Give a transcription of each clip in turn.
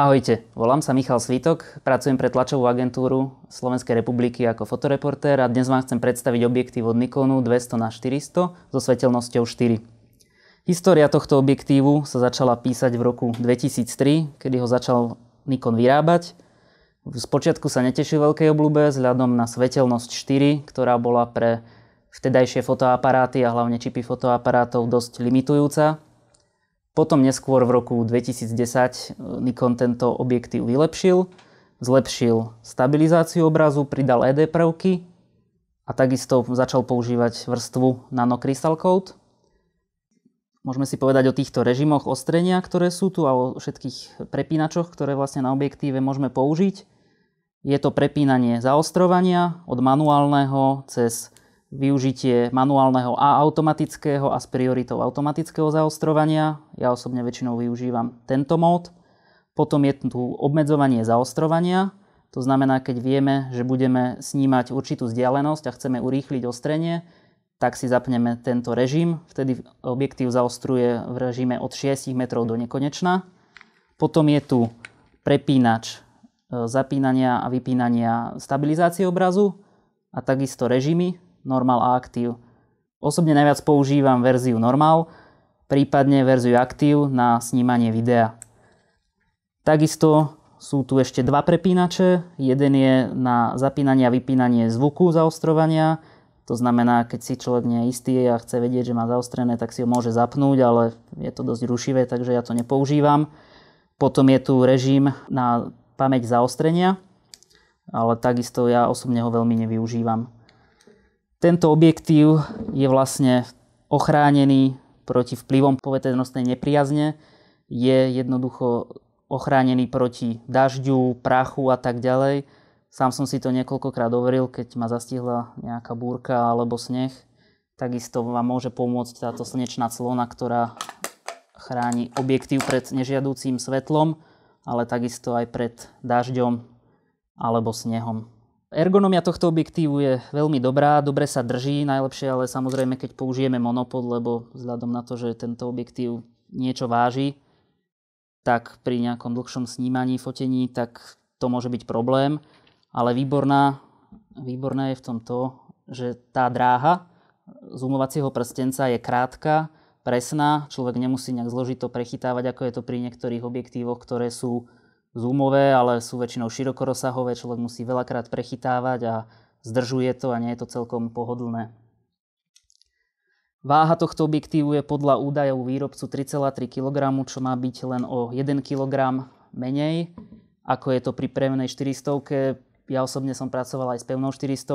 Ahojte, volám sa Michal Svitok, pracujem pre tlačovú agentúru Slovenskej republiky ako fotoreportér a dnes vám chcem predstaviť objektív od Nikonu 200 na 400 so svetelnosťou 4. História tohto objektívu sa začala písať v roku 2003, kedy ho začal Nikon vyrábať. Spočiatku sa netešil veľkej obľúbe vzhľadom na svetelnosť 4, ktorá bola pre vtedajšie fotoaparáty a hlavne čipy fotoaparátov dosť limitujúca, potom neskôr v roku 2010 eh, Nikon tento objektív vylepšil, zlepšil stabilizáciu obrazu, pridal ED prvky a takisto začal používať vrstvu Nano Crystal Coat. Môžeme si povedať o týchto režimoch ostrenia, ktoré sú tu a o všetkých prepínačoch, ktoré vlastne na objektíve môžeme použiť. Je to prepínanie zaostrovania od manuálneho cez využitie manuálneho a automatického a s prioritou automatického zaostrovania. Ja osobne väčšinou využívam tento mód. Potom je tu obmedzovanie zaostrovania, to znamená, keď vieme, že budeme snímať určitú vzdialenosť a chceme urýchliť ostrenie, tak si zapneme tento režim, vtedy objektív zaostruje v režime od 6 metrov do nekonečna. Potom je tu prepínač e, zapínania a vypínania stabilizácie obrazu a takisto režimy, normal a aktív. Osobne najviac používam verziu normal, prípadne verziu aktív na snímanie videa. Takisto sú tu ešte dva prepínače. Jeden je na zapínanie a vypínanie zvuku zaostrovania. To znamená, keď si človek nie je istý a chce vedieť, že má zaostrené, tak si ho môže zapnúť, ale je to dosť rušivé, takže ja to nepoužívam. Potom je tu režim na pamäť zaostrenia, ale takisto ja osobne ho veľmi nevyužívam. Tento objektív je vlastne ochránený proti vplyvom poveternostnej nepriazne, je jednoducho ochránený proti dažďu, prachu a tak ďalej. Sám som si to niekoľkokrát overil, keď ma zastihla nejaká búrka alebo sneh. Takisto vám môže pomôcť táto slnečná clona, ktorá chráni objektív pred nežiadúcim svetlom, ale takisto aj pred dažďom alebo snehom. Ergonomia tohto objektívu je veľmi dobrá, dobre sa drží, najlepšie ale samozrejme, keď použijeme monopod, lebo vzhľadom na to, že tento objektív niečo váži, tak pri nejakom dlhšom snímaní, fotení, tak to môže byť problém. Ale výborná, výborné je v tom to, že tá dráha zoomovacieho prstenca je krátka, presná, človek nemusí nejak zložito prechytávať, ako je to pri niektorých objektívoch, ktoré sú zoomové, ale sú väčšinou širokorozsahové, človek musí veľakrát prechytávať a zdržuje to a nie je to celkom pohodlné. Váha tohto objektívu je podľa údajov výrobcu 3,3 kg, čo má byť len o 1 kg menej, ako je to pri premnej 400. Ja osobne som pracoval aj s pevnou 400,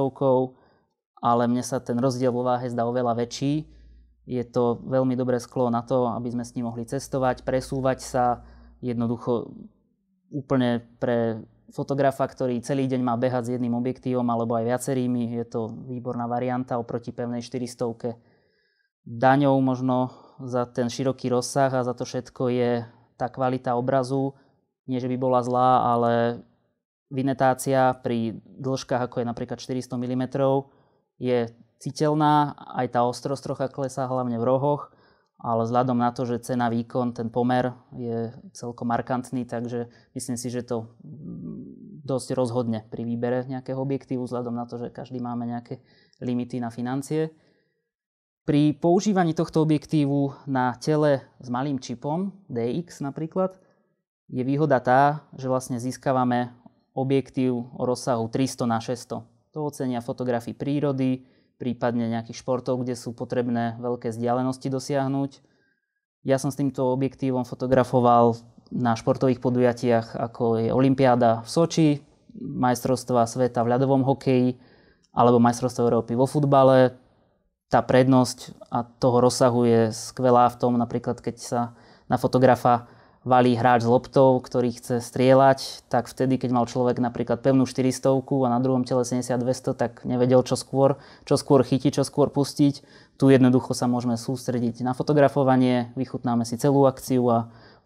ale mne sa ten rozdiel vo váhe zdá oveľa väčší. Je to veľmi dobré sklo na to, aby sme s ním mohli cestovať, presúvať sa. Jednoducho úplne pre fotografa, ktorý celý deň má behať s jedným objektívom alebo aj viacerými, je to výborná varianta oproti pevnej 400 Daňou možno za ten široký rozsah a za to všetko je tá kvalita obrazu, nie že by bola zlá, ale vinetácia pri dĺžkach, ako je napríklad 400 mm, je citeľná, aj tá ostrosť trocha klesá, hlavne v rohoch ale vzhľadom na to, že cena výkon, ten pomer je celkom markantný, takže myslím si, že to mm, dosť rozhodne pri výbere nejakého objektívu, vzhľadom na to, že každý máme nejaké limity na financie. Pri používaní tohto objektívu na tele s malým čipom, DX napríklad, je výhoda tá, že vlastne získavame objektív o rozsahu 300 na 600. To ocenia fotografii prírody, prípadne nejakých športov, kde sú potrebné veľké vzdialenosti dosiahnuť. Ja som s týmto objektívom fotografoval na športových podujatiach, ako je Olympiáda v Soči, majstrovstva sveta v ľadovom hokeji alebo majstrovstvo Európy vo futbale. Tá prednosť a toho rozsahu je skvelá v tom, napríklad keď sa na fotografa valí hráč s loptou, ktorý chce strieľať, tak vtedy, keď mal človek napríklad pevnú 400 a na druhom tele 70-200, tak nevedel čo skôr, čo skôr chytiť, čo skôr pustiť. Tu jednoducho sa môžeme sústrediť na fotografovanie, vychutnáme si celú akciu a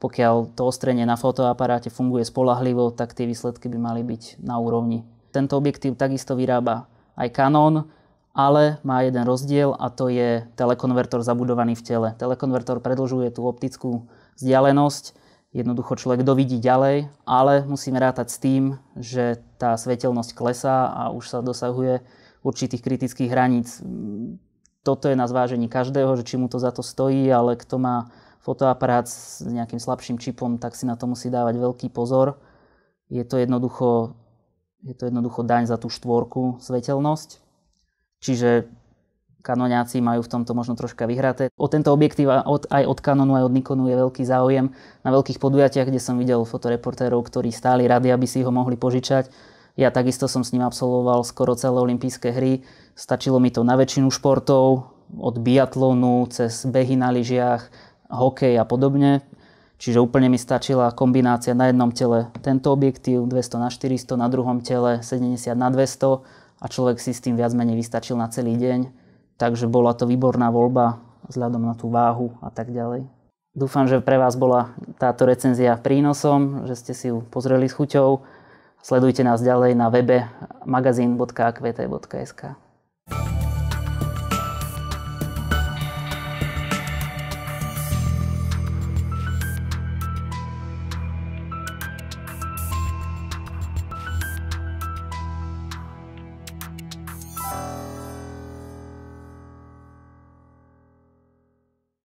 pokiaľ to ostrenie na fotoaparáte funguje spolahlivo, tak tie výsledky by mali byť na úrovni. Tento objektív takisto vyrába aj Canon, ale má jeden rozdiel a to je telekonvertor zabudovaný v tele. Telekonvertor predlžuje tú optickú vzdialenosť, Jednoducho človek dovidí ďalej, ale musíme rátať s tým, že tá svetelnosť klesá a už sa dosahuje určitých kritických hraníc. Toto je na zvážení každého, že či mu to za to stojí, ale kto má fotoaparát s nejakým slabším čipom, tak si na to musí dávať veľký pozor. Je to jednoducho, je to jednoducho daň za tú štvorku svetelnosť. Čiže Kanoniaci majú v tomto možno troška vyhraté. O tento objektív aj od Canonu, aj od Nikonu je veľký záujem. Na veľkých podujatiach, kde som videl fotoreportérov, ktorí stáli rady, aby si ho mohli požičať. Ja takisto som s ním absolvoval skoro celé olympijské hry. Stačilo mi to na väčšinu športov, od biatlonu cez behy na lyžiach, hokej a podobne. Čiže úplne mi stačila kombinácia na jednom tele tento objektív 200 na 400, na druhom tele 70 na 200 a človek si s tým viac menej vystačil na celý deň Takže bola to výborná voľba vzhľadom na tú váhu a tak ďalej. Dúfam, že pre vás bola táto recenzia prínosom, že ste si ju pozreli s chuťou. Sledujte nás ďalej na webe magazín.akvt.sk.